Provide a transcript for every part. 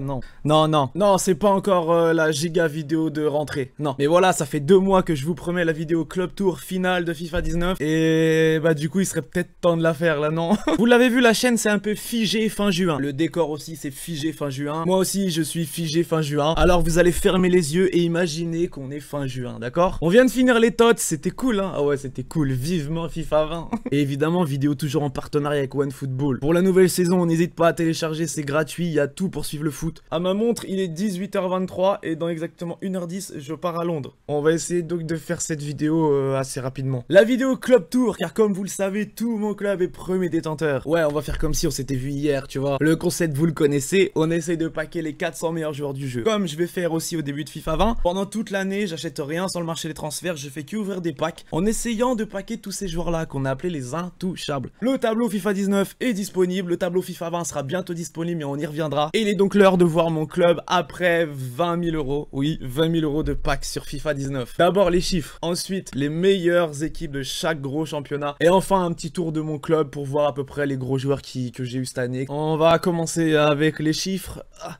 non. Non, non. Non, c'est pas encore euh, la giga vidéo de rentrée. Non. Mais voilà, ça fait deux mois que je vous promets la vidéo Club Tour finale de FIFA 19. Et bah du coup, il serait peut-être temps de la faire là, non Vous l'avez vu, la chaîne, c'est un peu figé fin juin. Le décor aussi, c'est figé fin juin. Moi aussi, je suis figé fin juin. Alors vous allez fermer les yeux et imaginer qu'on est fin juin, d'accord On vient de finir les tots, c'était cool, hein Ah ouais, c'était cool. Vivement FIFA 20. et évidemment, vidéo toujours en partenariat avec OneFootball. Pour la nouvelle saison, n'hésite pas à télécharger, c'est gratuit. Il y a tout pour suivre le foot a À ma montre, il est 18h23 et dans exactement 1h10, je pars à Londres. On va essayer donc de faire cette vidéo euh, assez rapidement. La vidéo club tour, car comme vous le savez, tout mon club est premier détenteur. Ouais, on va faire comme si on s'était vu hier, tu vois. Le concept, vous le connaissez, on essaye de paquer les 400 meilleurs joueurs du jeu. Comme je vais faire aussi au début de FIFA 20, pendant toute l'année, j'achète rien sur le marché des transferts, je fais qu'ouvrir des packs en essayant de paquer tous ces joueurs-là qu'on a appelés les intouchables. Le tableau FIFA 19 est disponible, le tableau FIFA 20 sera bientôt disponible, mais on y reviendra. Et il est donc l'heure de voir mon club après 20 000 euros. Oui, 20 000 euros de pack sur FIFA 19. D'abord les chiffres, ensuite les meilleures équipes de chaque gros championnat. Et enfin un petit tour de mon club pour voir à peu près les gros joueurs qui, que j'ai eu cette année. On va commencer avec les chiffres. Ah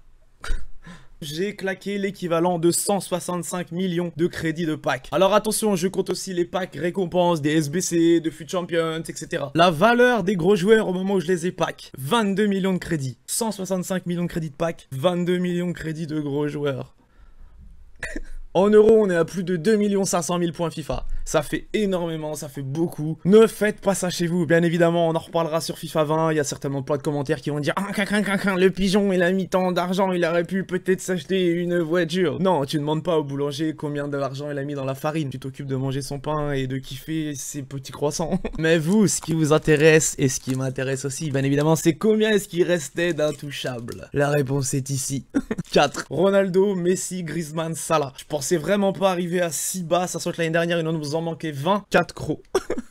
j'ai claqué l'équivalent de 165 millions de crédits de pack. Alors attention, je compte aussi les packs récompenses des SBC, de FUT Champions, etc. La valeur des gros joueurs au moment où je les ai pack, 22 millions de crédits. 165 millions de crédits de pack, 22 millions de crédits de gros joueurs. en euros, on est à plus de 2 500 000 points FIFA. Ça fait énormément, ça fait beaucoup. Ne faites pas ça chez vous. Bien évidemment, on en reparlera sur FIFA 20. Il y a certainement plein de commentaires qui vont dire Ah, le pigeon, il a mis tant d'argent, il aurait pu peut-être s'acheter une voiture. Non, tu ne demandes pas au boulanger combien d'argent il a mis dans la farine. Tu t'occupes de manger son pain et de kiffer ses petits croissants. Mais vous, ce qui vous intéresse et ce qui m'intéresse aussi, bien évidemment, c'est combien est-ce qu'il restait d'intouchables La réponse est ici. 4. Ronaldo, Messi, Griezmann, Salah. Je pensais vraiment pas arriver à si bas, ça que l'année dernière, il en nous Manquer manquait 24 crocs.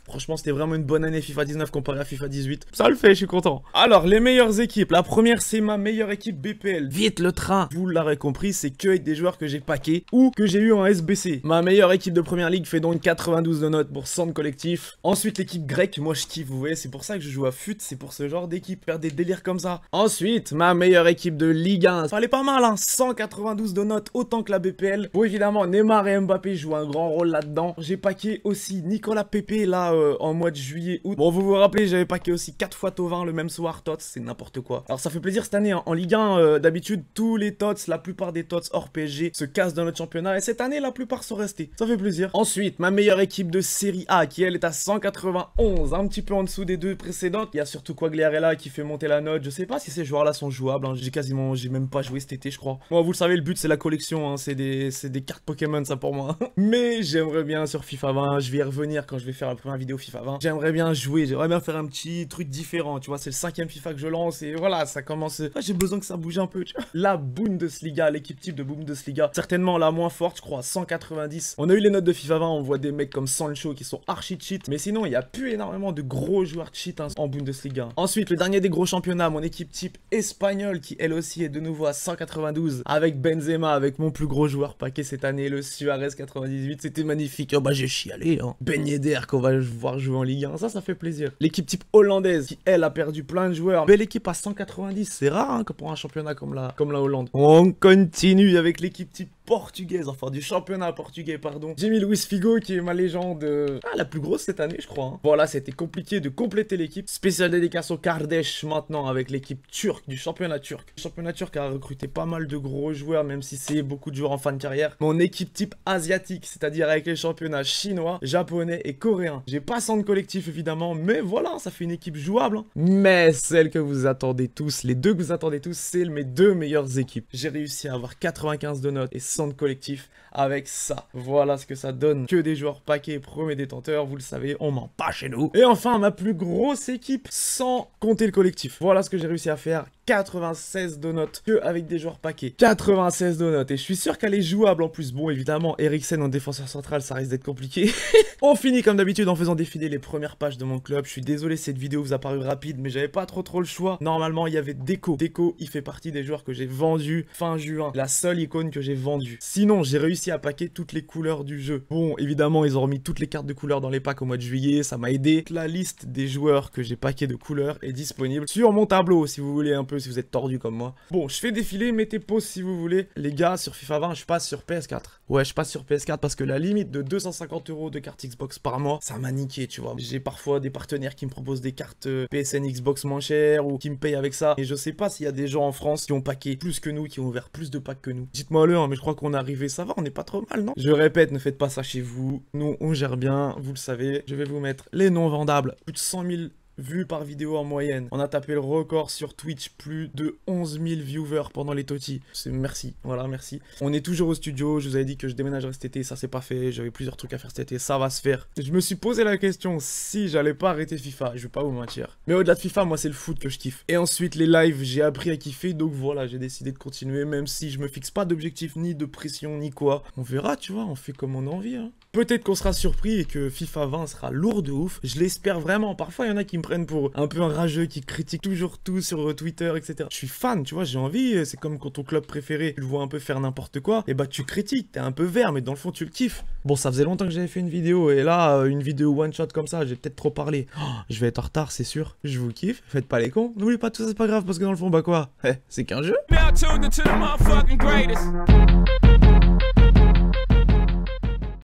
Franchement, c'était vraiment une bonne année FIFA 19 comparé à FIFA 18. Ça le fait, je suis content. Alors, les meilleures équipes. La première, c'est ma meilleure équipe BPL. Vite le train. Vous l'aurez compris, c'est que des joueurs que j'ai paqués ou que j'ai eu en SBC. Ma meilleure équipe de première ligue fait donc 92 de notes pour centre collectif. Ensuite, l'équipe grecque. Moi, je kiffe, vous voyez, c'est pour ça que je joue à FUT. C'est pour ce genre d'équipe. Faire des délires comme ça. Ensuite, ma meilleure équipe de Ligue 1. Ça pas mal, hein. 192 de notes, autant que la BPL. Bon, évidemment, Neymar et Mbappé jouent un grand rôle là-dedans. J'ai paqué aussi Nicolas Pepe, là, euh, en mois de juillet, août. Bon, vous vous rappelez, j'avais paqué aussi 4 fois Tovin le même soir, Tots, c'est n'importe quoi. Alors ça fait plaisir cette année, hein. en Ligue 1, euh, d'habitude, tous les Tots, la plupart des Tots hors PSG se cassent dans notre championnat, et cette année, la plupart sont restés. Ça fait plaisir. Ensuite, ma meilleure équipe de Série A, qui elle est à 191, un petit peu en dessous des deux précédentes. Il y a surtout Quagliarella qui fait monter la note, je sais pas si ces joueurs-là sont jouables, hein. j'ai quasiment, j'ai même pas joué cet été, je crois. bon, vous le savez, le but, c'est la collection, hein. c'est des... des cartes Pokémon, ça pour moi. Mais j'aimerais bien sur FIFA 20, je vais revenir quand je vais faire la première vidéo FIFA 20. J'aimerais bien jouer, j'aimerais bien faire un petit truc différent, tu vois. C'est le cinquième FIFA que je lance et voilà, ça commence. J'ai besoin que ça bouge un peu, tu vois. La Bundesliga, l'équipe type de Bundesliga, certainement la moins forte, je crois, 190. On a eu les notes de FIFA 20, on voit des mecs comme Sancho qui sont archi cheat, mais sinon, il n'y a plus énormément de gros joueurs cheat hein, en Bundesliga. Ensuite, le dernier des gros championnats, mon équipe type espagnole qui elle aussi est de nouveau à 192 avec Benzema, avec mon plus gros joueur paquet cette année, le Suarez 98. C'était magnifique. Oh bah j'ai chialé. Hein. Beignet d'air qu'on va jouer. Voir jouer en Ligue 1. Ça, ça fait plaisir. L'équipe type hollandaise qui, elle, a perdu plein de joueurs. Belle équipe à 190. C'est rare hein, pour un championnat comme comme la Hollande. On continue avec l'équipe type portugaise, enfin du championnat portugais, pardon. J'ai mis Luis Figo qui est ma légende euh, ah, la plus grosse cette année, je crois. Hein. Voilà, c'était compliqué de compléter l'équipe. Spécial dédicace au Kardesh maintenant avec l'équipe turque du championnat turc. Le championnat turc a recruté pas mal de gros joueurs, même si c'est beaucoup de joueurs en fin de carrière. Mon équipe type asiatique, c'est-à-dire avec les championnats chinois, japonais et coréens. J'ai pas 100 de collectif évidemment, mais voilà, ça fait une équipe jouable. Hein. Mais celle que vous attendez tous, les deux que vous attendez tous, c'est mes deux meilleures équipes. J'ai réussi à avoir 95 de notes et collectif avec ça. Voilà ce que ça donne. Que des joueurs paquets, premiers détenteurs, vous le savez, on ment pas chez nous. Et enfin, ma plus grosse équipe sans compter le collectif. Voilà ce que j'ai réussi à faire. 96 de notes que avec des joueurs paquets. 96 de notes. Et je suis sûr qu'elle est jouable en plus. Bon, évidemment, Eriksen en défenseur central, ça risque d'être compliqué. on finit comme d'habitude en faisant défiler les premières pages de mon club. Je suis désolé, cette vidéo vous a paru rapide, mais j'avais pas trop trop le choix. Normalement, il y avait Deco. Deco, il fait partie des joueurs que j'ai vendus fin juin. La seule icône que j'ai vendue. Sinon, j'ai réussi à paquer toutes les couleurs du jeu. Bon, évidemment, ils ont remis toutes les cartes de couleurs dans les packs au mois de juillet. Ça m'a aidé. La liste des joueurs que j'ai paqués de couleurs est disponible sur mon tableau si vous voulez un peu si vous êtes tordu comme moi. Bon, je fais défiler, mettez pause si vous voulez. Les gars, sur FIFA 20, je passe sur PS4. Ouais, je passe sur PS4 parce que la limite de 250 euros de cartes Xbox par mois, ça m'a niqué, tu vois. J'ai parfois des partenaires qui me proposent des cartes euh, PSN Xbox moins chères ou qui me payent avec ça. Et je sais pas s'il y a des gens en France qui ont paqué plus que nous, qui ont ouvert plus de packs que nous. Dites-moi le, hein, mais je crois qu'on est arrivé, ça va, on n'est pas trop mal, non Je répète, ne faites pas ça chez vous. Nous, on gère bien, vous le savez. Je vais vous mettre les non vendables, plus de 100 000 Vu par vidéo en moyenne. On a tapé le record sur Twitch, plus de 11 000 viewers pendant les totis. C'est merci, voilà, merci. On est toujours au studio, je vous avais dit que je déménagerais cet été, ça s'est pas fait, j'avais plusieurs trucs à faire cet été, ça va se faire. Je me suis posé la question si j'allais pas arrêter FIFA, je vais pas vous mentir. Mais au-delà de FIFA, moi c'est le foot que je kiffe. Et ensuite les lives, j'ai appris à kiffer, donc voilà, j'ai décidé de continuer, même si je me fixe pas d'objectif, ni de pression, ni quoi. On verra, tu vois, on fait comme on a envie, hein. Peut-être qu'on sera surpris et que FIFA 20 sera lourd de ouf. Je l'espère vraiment. Parfois, il y en a qui me prennent pour un peu un rageux, qui critique toujours tout sur euh, Twitter, etc. Je suis fan, tu vois, j'ai envie. Euh, c'est comme quand ton club préféré, tu le vois un peu faire n'importe quoi. Et bah, tu critiques, t'es un peu vert, mais dans le fond, tu le kiffes. Bon, ça faisait longtemps que j'avais fait une vidéo. Et là, euh, une vidéo one shot comme ça, j'ai peut-être trop parlé. Oh, je vais être en retard, c'est sûr. Je vous kiffe. Faites pas les cons. N'oubliez pas tout ça, c'est pas grave, parce que dans le fond, bah quoi C'est qu'un jeu.